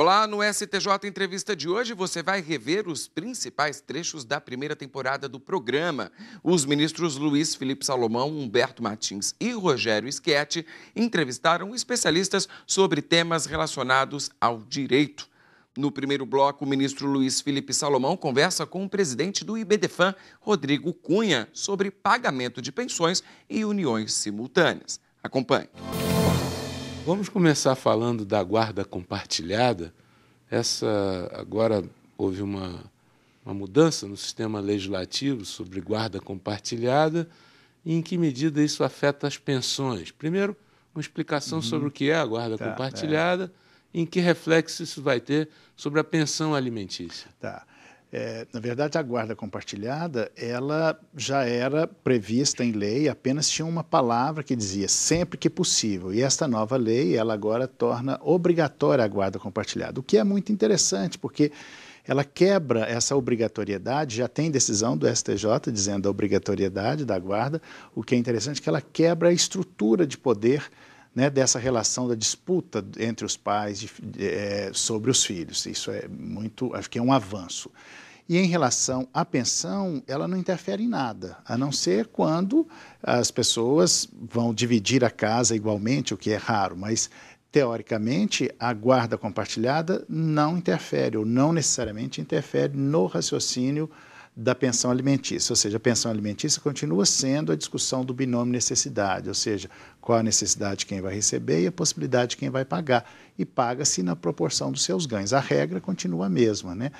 Olá, no STJ Entrevista de hoje você vai rever os principais trechos da primeira temporada do programa. Os ministros Luiz Felipe Salomão, Humberto Martins e Rogério Schietti entrevistaram especialistas sobre temas relacionados ao direito. No primeiro bloco, o ministro Luiz Felipe Salomão conversa com o presidente do IBDFAN, Rodrigo Cunha, sobre pagamento de pensões e uniões simultâneas. Acompanhe. Vamos começar falando da guarda compartilhada. Essa agora houve uma, uma mudança no sistema legislativo sobre guarda compartilhada e em que medida isso afeta as pensões. Primeiro, uma explicação uhum. sobre o que é a guarda tá, compartilhada, é. em que reflexo isso vai ter sobre a pensão alimentícia. Tá. É, na verdade, a guarda compartilhada ela já era prevista em lei, apenas tinha uma palavra que dizia sempre que possível. E esta nova lei ela agora torna obrigatória a guarda compartilhada, o que é muito interessante, porque ela quebra essa obrigatoriedade, já tem decisão do STJ dizendo a obrigatoriedade da guarda, o que é interessante é que ela quebra a estrutura de poder né, dessa relação da disputa entre os pais de, é, eh, sobre os filhos. Isso é muito, acho que é um avanço. E em relação à pensão, ela não interfere em nada, a não ser quando as pessoas vão dividir a casa igualmente, o que é raro, mas teoricamente a guarda compartilhada não interfere ou não necessariamente interfere no raciocínio da pensão alimentícia. Ou seja, a pensão alimentícia continua sendo a discussão do binômio necessidade, ou seja, qual a necessidade de quem vai receber e a possibilidade de quem vai pagar. E paga-se na proporção dos seus ganhos. A regra continua a mesma. Né?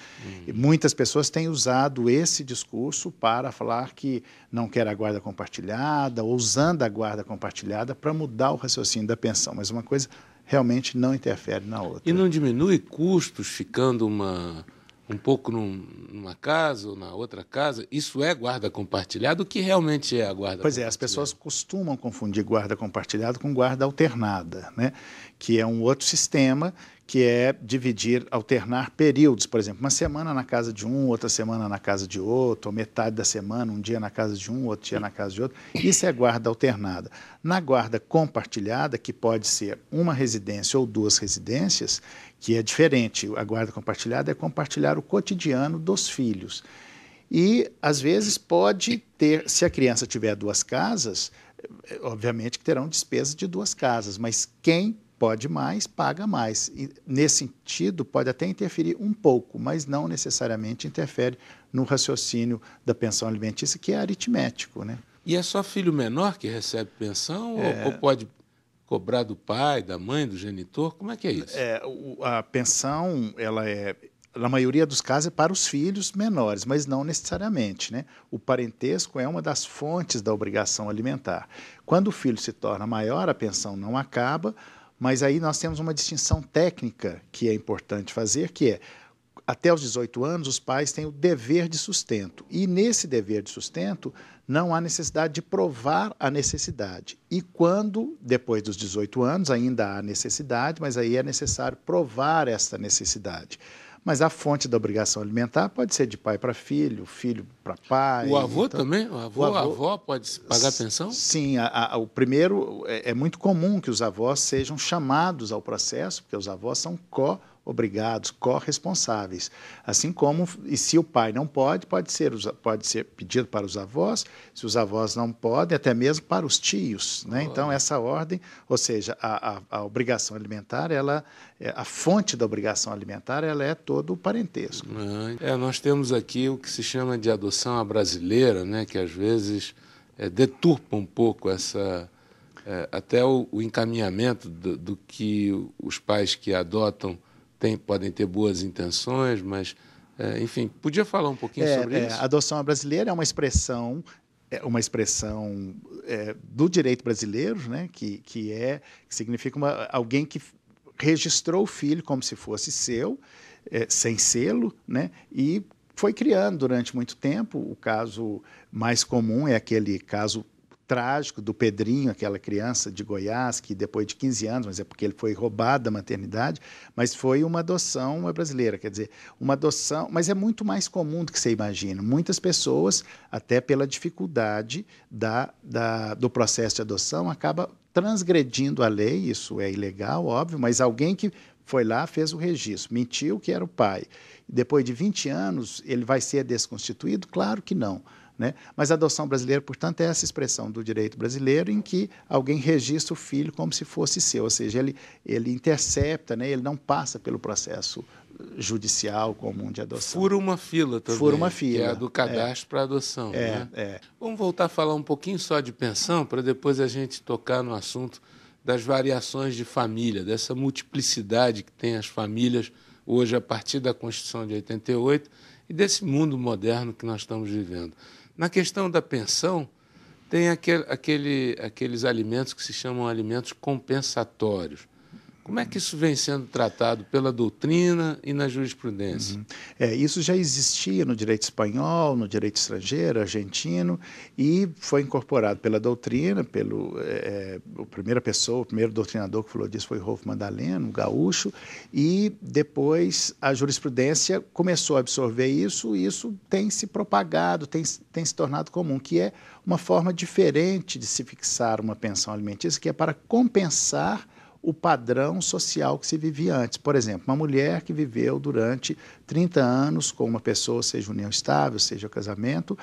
muitas pessoas têm usado esse discurso para falar que não quer a guarda compartilhada, ou usando a guarda compartilhada para mudar o raciocínio da pensão. Mas uma coisa realmente não interfere na outra. E não diminui custos ficando uma um pouco num, numa casa ou na outra casa, isso é guarda compartilhada? O que realmente é a guarda Pois é, as pessoas costumam confundir guarda compartilhada com guarda alternada, né? que é um outro sistema que é dividir, alternar períodos, por exemplo, uma semana na casa de um, outra semana na casa de outro, ou metade da semana, um dia na casa de um, outro dia na casa de outro. Isso é guarda alternada. Na guarda compartilhada, que pode ser uma residência ou duas residências, que é diferente. A guarda compartilhada é compartilhar o cotidiano dos filhos. E, às vezes, pode ter, se a criança tiver duas casas, obviamente que terão despesa de duas casas, mas quem pode mais, paga mais. E nesse sentido, pode até interferir um pouco, mas não necessariamente interfere no raciocínio da pensão alimentícia, que é aritmético. Né? E é só filho menor que recebe pensão é... ou pode cobrar do pai, da mãe, do genitor? Como é que é isso? É, a pensão, ela é na maioria dos casos é para os filhos menores, mas não necessariamente. Né? O parentesco é uma das fontes da obrigação alimentar. Quando o filho se torna maior, a pensão não acaba, mas aí nós temos uma distinção técnica que é importante fazer, que é até os 18 anos, os pais têm o dever de sustento. E nesse dever de sustento, não há necessidade de provar a necessidade. E quando, depois dos 18 anos, ainda há necessidade, mas aí é necessário provar essa necessidade. Mas a fonte da obrigação alimentar pode ser de pai para filho, filho para pai. O avô então, também? O avô, o avô, a avó pode pagar pensão? Sim, a, a, o primeiro é, é, muito comum que os avós sejam chamados ao processo, porque os avós são co obrigados, corresponsáveis. Assim como, e se o pai não pode, pode ser, pode ser pedido para os avós, se os avós não podem, até mesmo para os tios. Né? Então, essa ordem, ou seja, a, a, a, obrigação alimentar, ela, é, a fonte da obrigação alimentar, ela é todo o parentesco. É, nós temos aqui o que se chama de adoção à brasileira, né? que às vezes é, deturpa um pouco essa... É, até o, o encaminhamento do, do que os pais que adotam tem, podem ter boas intenções, mas, é, enfim, podia falar um pouquinho é, sobre é, isso? A adoção brasileira é uma expressão é uma expressão é, do direito brasileiro, né, que, que é que significa uma, alguém que registrou o filho como se fosse seu, é, sem selo, né, e foi criando durante muito tempo. O caso mais comum é aquele caso trágico do Pedrinho, aquela criança de Goiás, que depois de 15 anos, mas é porque ele foi roubado da maternidade, mas foi uma adoção é brasileira, quer dizer, uma adoção, mas é muito mais comum do que você imagina. Muitas pessoas, até pela dificuldade da, da do processo de adoção, acaba transgredindo a lei, isso é ilegal, óbvio, mas alguém que foi lá, fez o registro, mentiu que era o pai. Depois de 20 anos, ele vai ser desconstituído? Claro que não né? Mas a adoção brasileira, portanto, é essa expressão do direito brasileiro em que alguém registra o filho como se fosse seu, ou seja, ele, ele intercepta, né? ele não passa pelo processo judicial comum de adoção. Fura uma fila também. Fura uma fila. Que é a do é. cadastro é. para adoção. É, né? é. Vamos voltar a falar um pouquinho só de pensão, para depois a gente tocar no assunto das variações de família, dessa multiplicidade que tem as famílias hoje a partir da Constituição de 88 e desse mundo moderno que nós estamos vivendo. Na questão da pensão, tem aquele, aqueles alimentos que se chamam alimentos compensatórios. Como é que isso vem sendo tratado pela doutrina e na jurisprudência? Uhum. É, isso já existia no direito espanhol, no direito estrangeiro, argentino, e foi incorporado pela doutrina, pelo é, a é, primeira pessoa, o primeiro doutrinador que falou disso foi Rolf Mandaleno, gaúcho, e depois a jurisprudência começou a absorver isso, e isso tem se propagado, tem, tem se tornado comum, que é uma forma diferente de se fixar uma pensão alimentícia, que é para compensar o padrão social que se vivia antes. Por exemplo, uma mulher que viveu durante 30 anos com uma pessoa, seja união estável, seja casamento,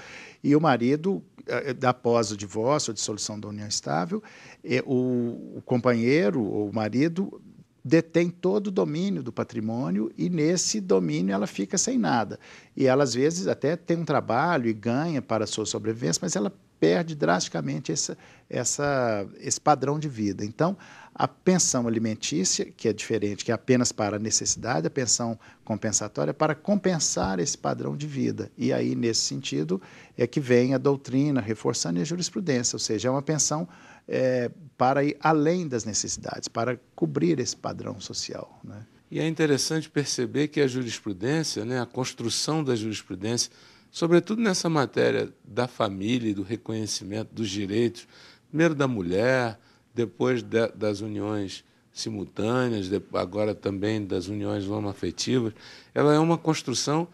e o marido, eh, após o divórcio ou dissolução da união estável, eh, o companheiro ou o marido detém todo o domínio do patrimônio e nesse domínio ela fica sem nada. E ela, às vezes, até tem um trabalho e ganha para a sua sobrevivência, mas ela perde drasticamente essa, essa, esse padrão de vida. Então, a pensão alimentícia, que é diferente, que é apenas para a necessidade, a pensão compensatória, é para compensar esse padrão de vida. E aí, nesse sentido, é que vem a doutrina reforçando a jurisprudência, ou seja, é uma pensão é, para ir além das necessidades, para cobrir esse padrão social. Né? E é interessante perceber que a jurisprudência, né, a construção da jurisprudência, sobretudo nessa matéria da família e do reconhecimento dos direitos, primeiro da mulher, depois de, das uniões simultâneas, de, agora também das uniões homoafetivas, ela é uma construção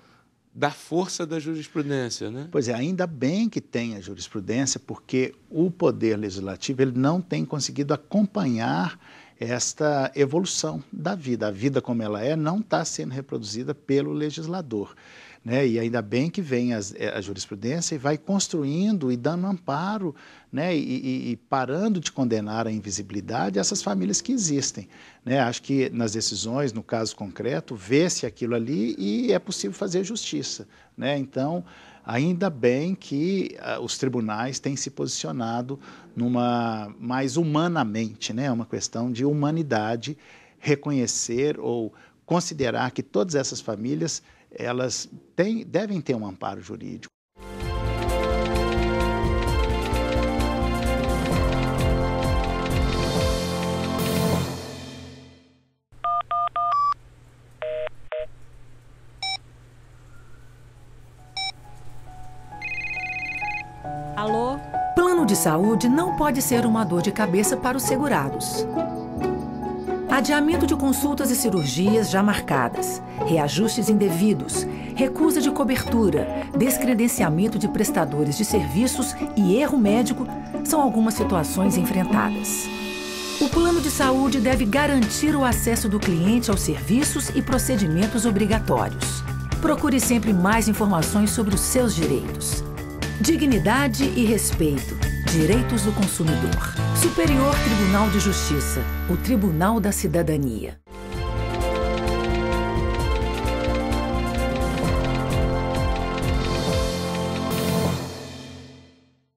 da força da jurisprudência, né? Pois é, ainda bem que tem a jurisprudência, porque o poder legislativo ele não tem conseguido acompanhar esta evolução da vida. A vida como ela é não está sendo reproduzida pelo legislador. Né? E ainda bem que vem eh, a jurisprudência e vai construindo e dando amparo né? E, e, e, parando de condenar a invisibilidade essas famílias que existem. Né? Acho que nas decisões, no caso concreto, vê-se aquilo ali e é possível fazer justiça. Né? Então, ainda bem que uh, os tribunais têm se posicionado numa mais humanamente, né? uma questão de humanidade, reconhecer ou considerar que todas essas famílias elas têm, devem ter um amparo jurídico. Alô? Plano de saúde não pode ser uma dor de cabeça para os segurados. Adiamento de consultas e cirurgias já marcadas, reajustes indevidos, recusa de cobertura, descredenciamento de prestadores de serviços e erro médico são algumas situações enfrentadas. O plano de saúde deve garantir o acesso do cliente aos serviços e procedimentos obrigatórios. Procure sempre mais informações sobre os seus direitos. Dignidade e respeito. Direitos do consumidor. Superior Tribunal de Justiça, o Tribunal da Cidadania.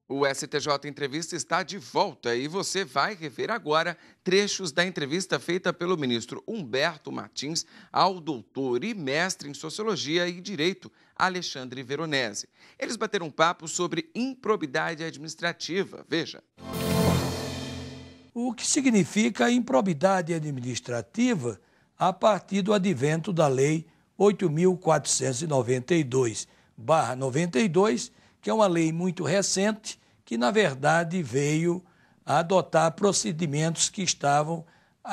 O STJ Entrevista está de volta e você vai rever agora trechos da entrevista feita pelo ministro Humberto Martins ao doutor e mestre em Sociologia e Direito, Alexandre Veronese. Eles bateram um papo sobre improbidade administrativa. Veja o que significa improbidade administrativa a partir do advento da Lei 8.492-92, que é uma lei muito recente, que, na verdade, veio a adotar procedimentos que estavam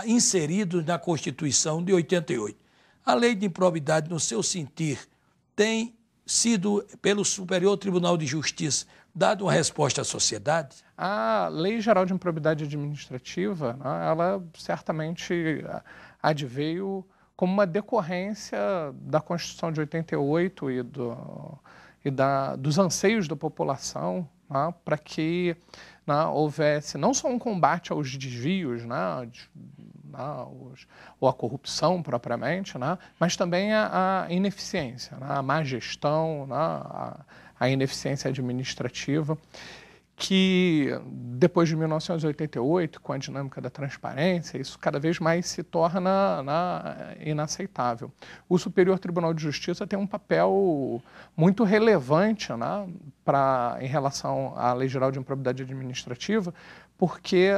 inseridos na Constituição de 88. A lei de improbidade, no seu sentir, tem sido pelo Superior Tribunal de Justiça dado uma resposta à sociedade? A Lei Geral de Improbidade Administrativa, né, ela certamente eh, adveio como uma decorrência da Constituição de 88 e, do, e da, dos anseios da população né, para que né, houvesse não só um combate aos desvios, né, de, né, os, ou a corrupção propriamente, né, mas também a, a ineficiência, né, a má gestão, né? a, a ineficiência administrativa que depois de 1988, com a dinâmica da transparência, isso cada vez mais se torna né, inaceitável. O Superior Tribunal de Justiça tem um papel muito relevante né, pra, em relação à Lei Geral de Improbidade Administrativa, porque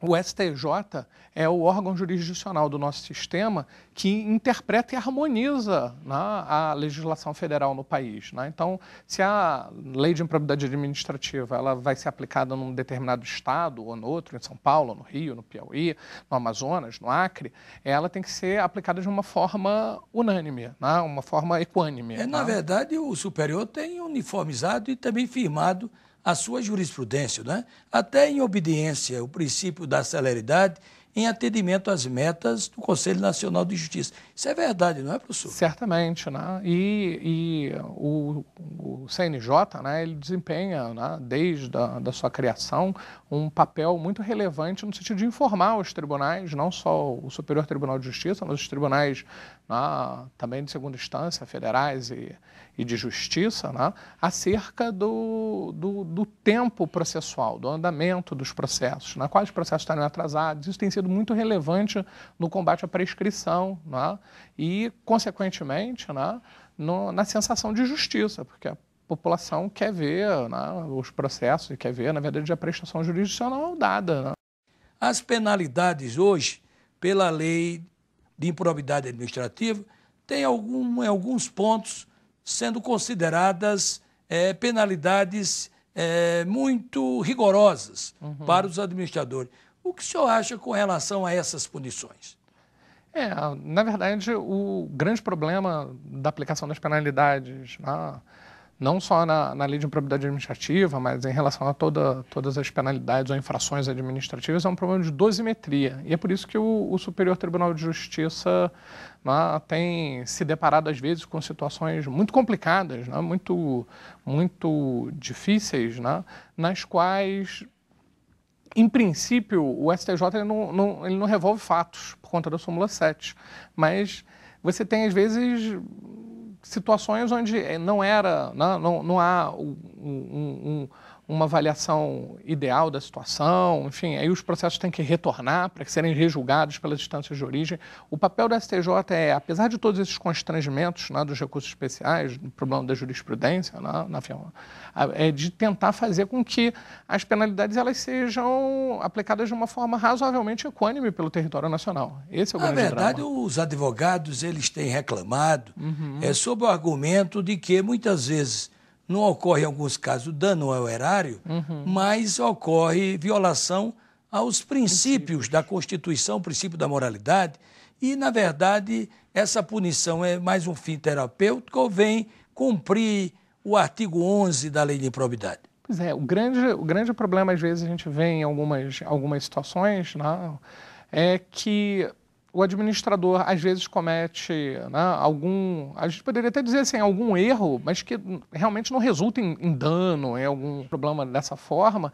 o STJ é o órgão jurisdicional do nosso sistema que interpreta e harmoniza né, a legislação federal no país. Né? Então, se a lei de improbidade administrativa ela vai ser aplicada num determinado estado ou no outro, em São Paulo, no Rio, no Piauí, no Amazonas, no Acre, ela tem que ser aplicada de uma forma unânime, né? uma forma equânime. É, Na né. verdade, o superior tem uniformizado e também firmado a sua jurisprudência, né? até em obediência ao princípio da celeridade em atendimento às metas do Conselho Nacional de Justiça. Isso é verdade, não é, professor? Certamente, né? E, e o, o, CNJ, né, ele desempenha, né, desde a, da sua criação, um papel muito relevante no sentido de informar os tribunais, não só o Superior Tribunal de Justiça, mas os tribunais né, também de segunda instância, federais e, e de justiça, né, acerca do, do, do, tempo processual, do andamento dos processos, né, quais processos estão atrasados. Isso tem sido muito relevante no combate à prescrição né, e, consequentemente, né, no, na sensação de justiça, porque a população quer ver né, os processos e quer ver, na verdade, a prestação jurisdicional dada. Né? As penalidades hoje, pela lei de improbidade administrativa tem algum, em alguns pontos sendo consideradas é, penalidades é, muito rigorosas uhum. para os administradores. O que o senhor acha com relação a essas punições? É, na verdade, o grande problema da aplicação das penalidades. Ah, né, na não só na, na lei de improbidade administrativa, mas em relação a toda, todas as penalidades ou infrações administrativas, é um problema de dosimetria. E é por isso que o, o Superior Tribunal de Justiça né, tem se deparado, às vezes, com situações muito complicadas, né, muito, muito difíceis, né, nas quais em princípio, o STJ ele não, não, ele não revolve fatos por conta da súmula 7, mas você tem, às vezes, situações onde eh, não era, não, né, não, não há um, um, uma avaliação ideal da situação, enfim, aí os processos têm que retornar para serem rejulgados pelas instâncias de origem. O papel do STJ é, apesar de todos esses constrangimentos né, dos recursos especiais, do problema da jurisprudência, né, na, é de tentar fazer com que as penalidades elas sejam aplicadas de uma forma razoavelmente equânime pelo território nacional. Esse é o na grande Na verdade, drama. os advogados eles têm reclamado uhum. é, sob o argumento de que muitas vezes não ocorre, em alguns casos, dano ao erário, uhum. mas ocorre violação aos princípios da Constituição, princípio da moralidade. E, na verdade, essa punição é mais um fim terapêutico ou vem cumprir o artigo 11 da lei de improbidade? Pois é, o grande, o grande problema, às vezes, a gente vê em algumas, algumas situações, né, é que o administrador às vezes comete né, algum, a gente poderia até dizer assim, algum erro, mas que realmente não resulta em, em dano, em algum problema dessa forma,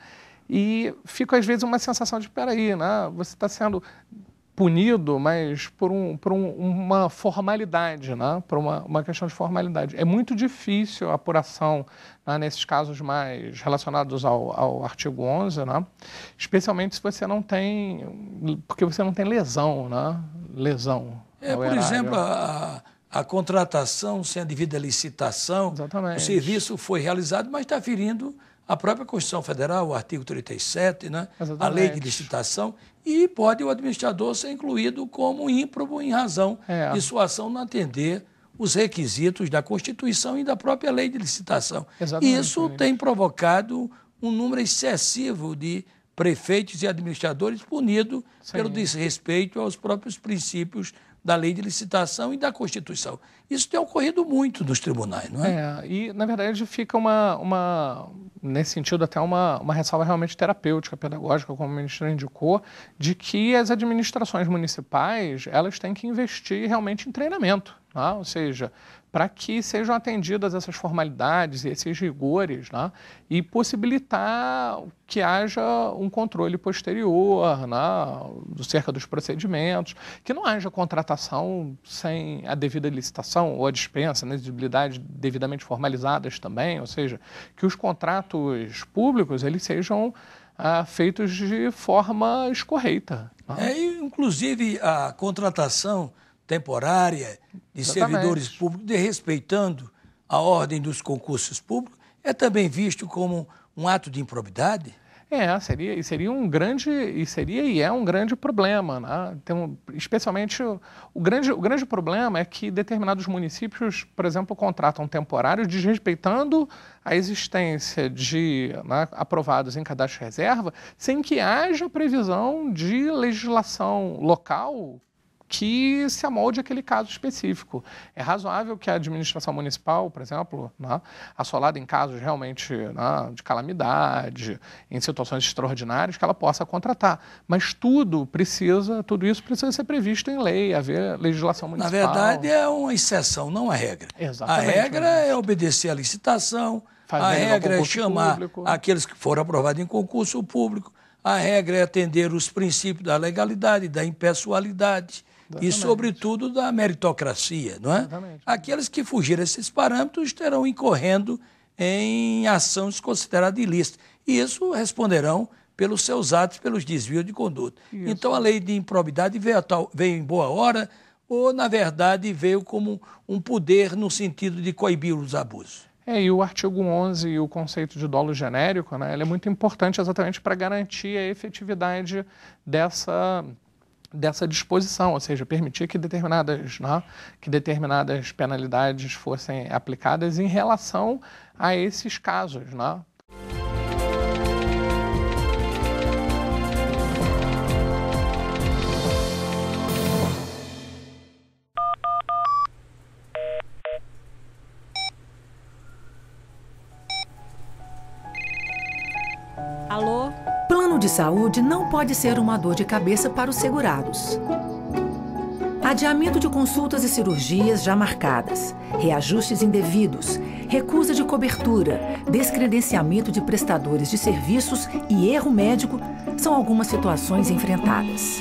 e fica às vezes uma sensação de, peraí, né, você está sendo punido, mas por, um, por um, uma formalidade, né? por uma, uma, questão de formalidade. É muito difícil a apuração né, nesses casos mais relacionados ao, ao artigo 11, né? especialmente se você não tem, porque você não tem lesão, né? lesão. É, por erário. exemplo, a, a contratação sem a devida licitação, Exatamente. o serviço foi realizado, mas está ferindo a própria Constituição Federal, o artigo 37, né? a lei de licitação, e pode o administrador ser incluído como ímprobo em razão é. de sua ação não atender os requisitos da Constituição e da própria lei de licitação. Exatamente. Isso tem provocado um número excessivo de prefeitos e administradores punidos pelo desrespeito aos próprios princípios da lei de licitação e da Constituição. Isso tem ocorrido muito nos tribunais, não é? é e, na verdade, fica uma, uma nesse sentido, até uma, uma ressalva realmente terapêutica, pedagógica, como o ministro indicou, de que as administrações municipais elas têm que investir realmente em treinamento. Né? ou seja, para que sejam atendidas essas formalidades e esses rigores né? e possibilitar que haja um controle posterior né? cerca dos procedimentos, que não haja contratação sem a devida licitação ou a dispensa, né? Debilidade devidamente formalizadas também, ou seja, que os contratos públicos eles sejam ah, feitos de forma escorreita. Né? É, inclusive, a contratação temporária de Exatamente. servidores públicos, de respeitando a ordem dos concursos públicos, é também visto como um ato de improbidade? É, seria, e seria um grande, e seria e é um grande problema, né? Tem um, especialmente o, o, grande, o grande problema é que determinados municípios, por exemplo, contratam temporários desrespeitando a existência de né, aprovados em cadastro de reserva, sem que haja previsão de legislação local que se amolde aquele caso específico. É razoável que a administração municipal, por exemplo, né, assolada em casos realmente né, de calamidade, em situações extraordinárias, que ela possa contratar. Mas tudo precisa, tudo isso precisa ser previsto em lei, haver legislação municipal. Na verdade, é uma exceção, não é a regra. Exatamente. Né? A regra é obedecer à licitação, a regra é chamar público. aqueles que foram aprovados em concurso público, a regra é atender os princípios da legalidade, da impessoalidade Exatamente. e, sobretudo, da meritocracia. Não é? Exatamente. Aqueles que fugirem esses parâmetros estarão incorrendo em ação desconsiderada ilícita. E isso responderão pelos seus atos, pelos desvios de conduta. Isso. Então, a lei de improbidade veio, tal, veio em boa hora ou, na verdade, veio como um poder no sentido de coibir os abusos? É, e o artigo 11 e o conceito de dolo genérico, né, ele é muito importante exatamente para garantir a efetividade dessa dessa disposição, ou seja, permitir que determinadas, né, que determinadas penalidades fossem aplicadas em relação a esses casos, né, saúde não pode ser uma dor de cabeça para os segurados. Adiamento de consultas e cirurgias já marcadas, reajustes indevidos, recusa de cobertura, descredenciamento de prestadores de serviços e erro médico são algumas situações enfrentadas.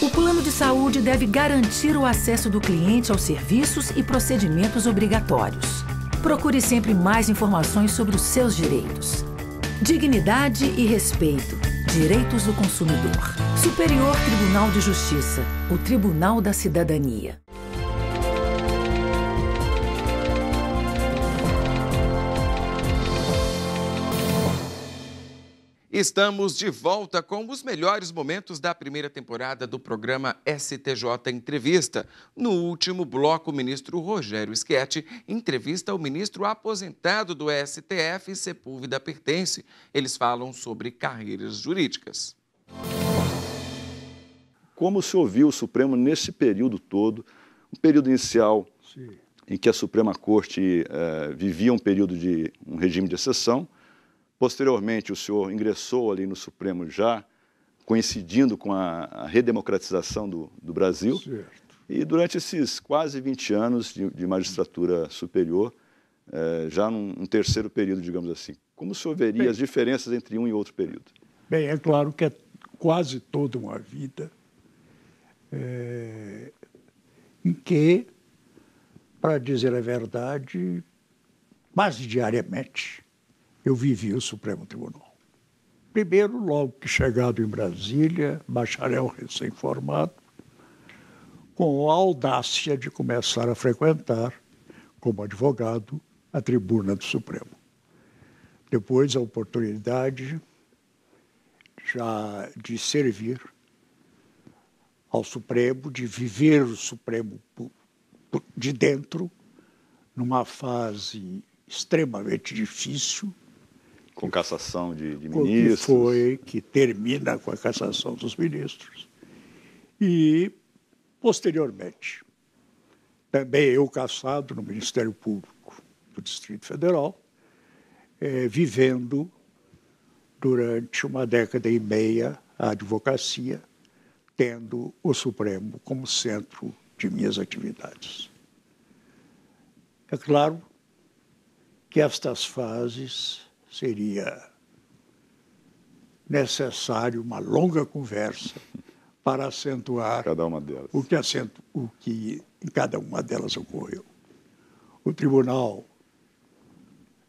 O plano de saúde deve garantir o acesso do cliente aos serviços e procedimentos obrigatórios. Procure sempre mais informações sobre os seus direitos. Dignidade e respeito Direitos do Consumidor. Superior Tribunal de Justiça, o Tribunal da Cidadania. Estamos de volta com os melhores momentos da primeira temporada do programa STJ Entrevista. No último bloco, o ministro Rogério Schietti entrevista o ministro aposentado do STF, Sepúlveda Pertence. Eles falam sobre carreiras jurídicas. Como se ouviu o Supremo nesse período todo, um período inicial Sim. em que a Suprema Corte eh, vivia um período de um regime de exceção, Posteriormente, o senhor ingressou ali no Supremo já, coincidindo com a, a redemocratização do, do Brasil. Certo. E durante esses quase 20 anos de, de magistratura superior, eh, já num, um terceiro período, digamos assim, como o senhor veria bem, as diferenças entre um e outro período? Bem, é claro que é quase toda uma vida é, em que, para dizer a verdade, quase diariamente, eu vivi o Supremo Tribunal. Primeiro, logo que chegado em Brasília, bacharel recém-formado, com a audácia de começar a frequentar, como advogado, a tribuna do Supremo. Depois, a oportunidade já de servir ao Supremo, de viver o Supremo de dentro, numa fase extremamente difícil, com cassação de, de ministros. Que foi que termina com a cassação dos ministros. E, posteriormente, também eu cassado no Ministério Público do Distrito Federal, é, vivendo durante uma década e meia a advocacia, tendo o Supremo como centro de minhas atividades. É claro que estas fases seria necessário uma longa conversa para acentuar o que, o que em cada uma delas ocorreu. O tribunal,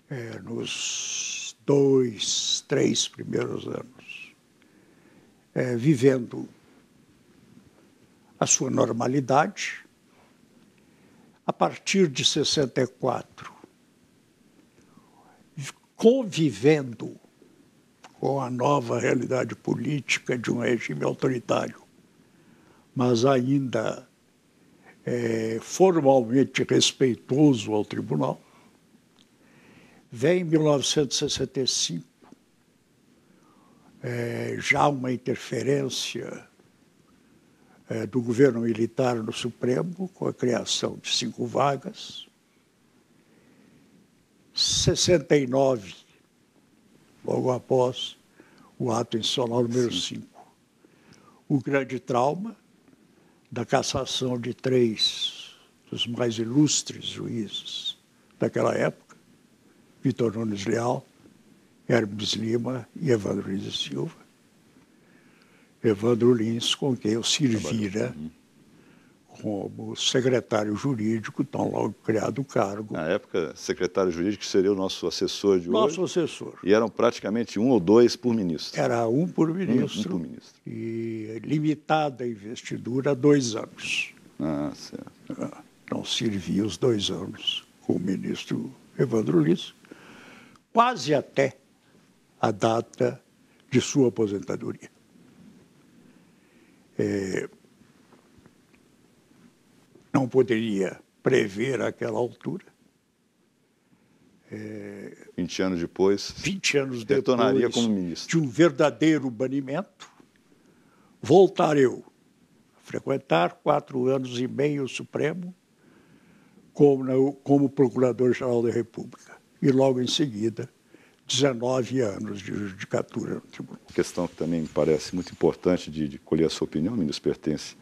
é, nos dois, três primeiros anos, é, vivendo a sua normalidade, a partir de 64, convivendo com a nova realidade política de um regime autoritário, mas ainda é, formalmente respeitoso ao tribunal, vem em 1965 é, já uma interferência é, do governo militar no Supremo, com a criação de cinco vagas, 69, logo após o ato institucional número 5. O grande trauma da cassação de três dos mais ilustres juízes daquela época, Vitor Nunes Leal, Hermes Lima e Evandro Lins Silva. Evandro Lins, com quem eu servira como secretário jurídico, tão logo criado o cargo. Na época, secretário jurídico seria o nosso assessor de nosso hoje. Nosso assessor. E eram praticamente um ou dois por ministro. Era um por ministro. Um, um por ministro. E limitada a investidura a dois anos. Ah, certo. Ah, Não servia os dois anos com o ministro Evandro Lins, quase até a data de sua aposentadoria. É, não poderia prever àquela altura. É, 20 anos depois, 20 anos detonaria depois como ministro. De um verdadeiro banimento, voltar eu a frequentar quatro anos e meio o Supremo como, como Procurador-Geral da República. E logo em seguida, 19 anos de judicatura no tribunal. questão que também me parece muito importante de, de colher a sua opinião, ministro, pertence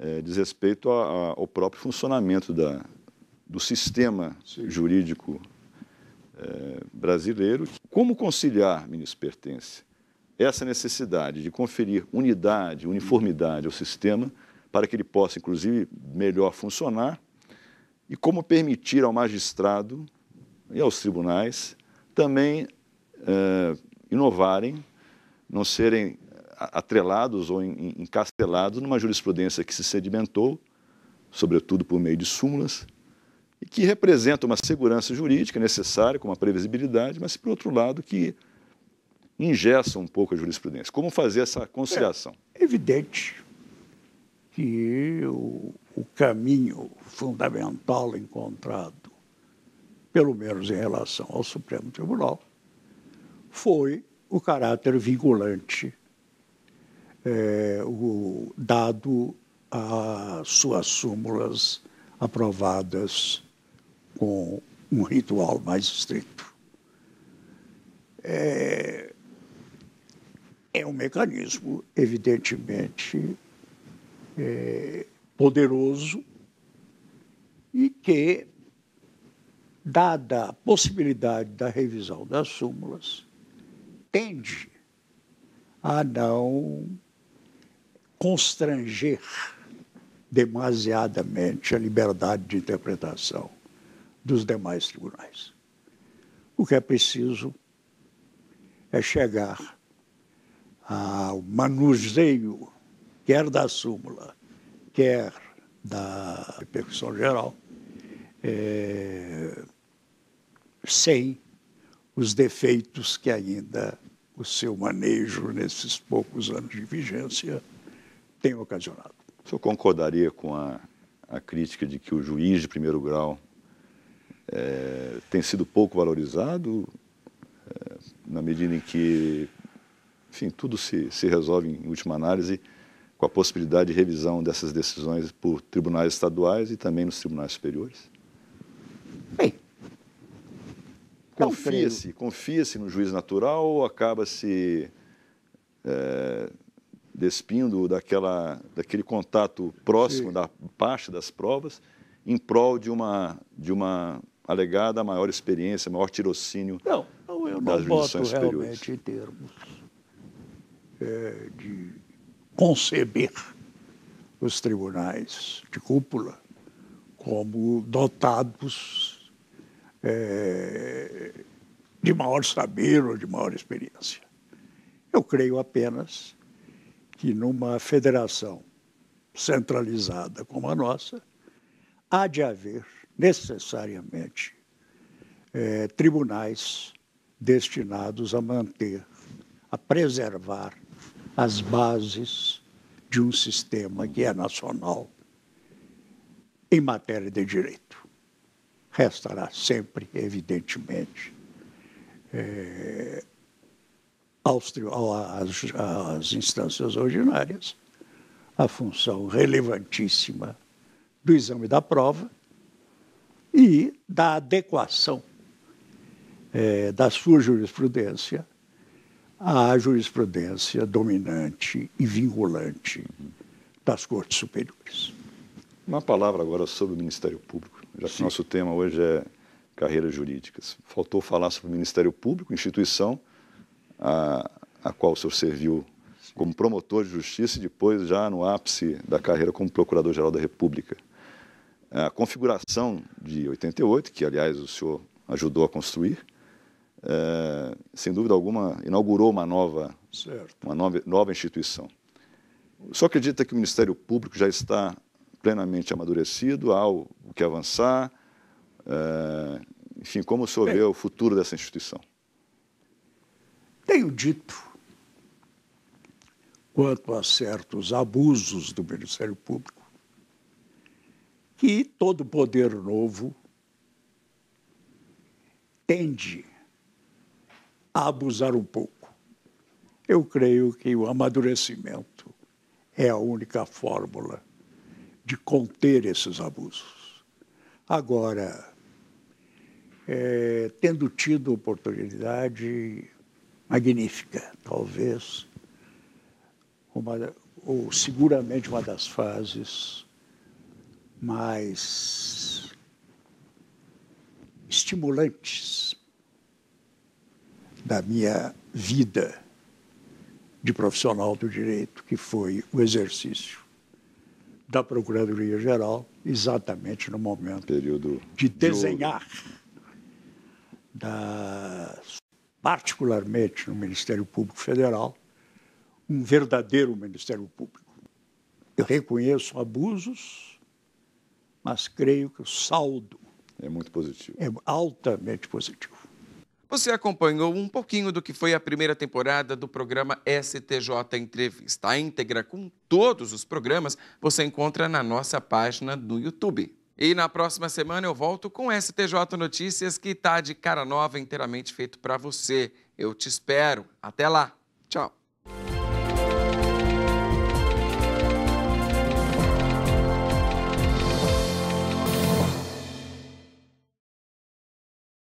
é, diz respeito a, a, ao próprio funcionamento da, do sistema Sim. jurídico é, brasileiro. Como conciliar, ministro Pertence, essa necessidade de conferir unidade, uniformidade ao sistema, para que ele possa, inclusive, melhor funcionar, e como permitir ao magistrado e aos tribunais também é, inovarem, não serem atrelados ou encastelados numa jurisprudência que se sedimentou, sobretudo por meio de súmulas, e que representa uma segurança jurídica necessária, com uma previsibilidade, mas, por outro lado, que ingessa um pouco a jurisprudência. Como fazer essa conciliação? É evidente que o, o caminho fundamental encontrado, pelo menos em relação ao Supremo Tribunal, foi o caráter vinculante é, o, dado as suas súmulas aprovadas com um ritual mais estrito. É, é um mecanismo, evidentemente, é, poderoso e que, dada a possibilidade da revisão das súmulas, tende a não constranger demasiadamente a liberdade de interpretação dos demais tribunais. O que é preciso é chegar ao manuseio, quer da súmula, quer da repercussão geral, é, sem os defeitos que ainda o seu manejo nesses poucos anos de vigência tem ocasionado. O senhor concordaria com a, a crítica de que o juiz de primeiro grau é, tem sido pouco valorizado, é, na medida em que, enfim, tudo se, se resolve em última análise com a possibilidade de revisão dessas decisões por tribunais estaduais e também nos tribunais superiores? Bem, confia-se é confia no juiz natural ou acaba se é, despindo daquela, daquele contato próximo Sim. da parte das provas, em prol de uma, de uma alegada maior experiência, maior tirocínio não, não, eu das não boto realmente em termos é, de conceber os tribunais de cúpula como dotados é, de maior saber ou de maior experiência. Eu creio apenas que numa federação centralizada como a nossa, há de haver necessariamente é, tribunais destinados a manter, a preservar as bases de um sistema que é nacional em matéria de direito. Restará sempre, evidentemente, é, aos, às, às instâncias ordinárias a função relevantíssima do exame da prova e da adequação é, da sua jurisprudência à jurisprudência dominante e vinculante das cortes superiores. Uma palavra agora sobre o Ministério Público, já que Sim. nosso tema hoje é carreiras jurídicas. Faltou falar sobre o Ministério Público, instituição, a, a qual o senhor serviu como promotor de justiça e depois já no ápice da carreira como procurador-geral da República. A configuração de 88, que aliás o senhor ajudou a construir, é, sem dúvida alguma inaugurou uma nova, certo. uma nova, nova instituição. O senhor acredita que o Ministério Público já está plenamente amadurecido, há o, o que avançar? É, enfim, como o senhor Bem, vê o futuro dessa instituição? Tenho dito quanto a certos abusos do Ministério Público que todo poder novo tende a abusar um pouco. Eu creio que o amadurecimento é a única fórmula de conter esses abusos. Agora, é, tendo tido oportunidade, magnífica, talvez, uma, ou seguramente uma das fases mais estimulantes da minha vida de profissional do direito, que foi o exercício da Procuradoria Geral, exatamente no momento Período de desenhar de particularmente no Ministério Público Federal, um verdadeiro Ministério Público. Eu reconheço abusos, mas creio que o saldo é muito positivo. É altamente positivo. Você acompanhou um pouquinho do que foi a primeira temporada do programa STJ Entrevista. A íntegra com todos os programas você encontra na nossa página do YouTube. E na próxima semana eu volto com STJ Notícias, que está de cara nova, inteiramente feito para você. Eu te espero. Até lá. Tchau.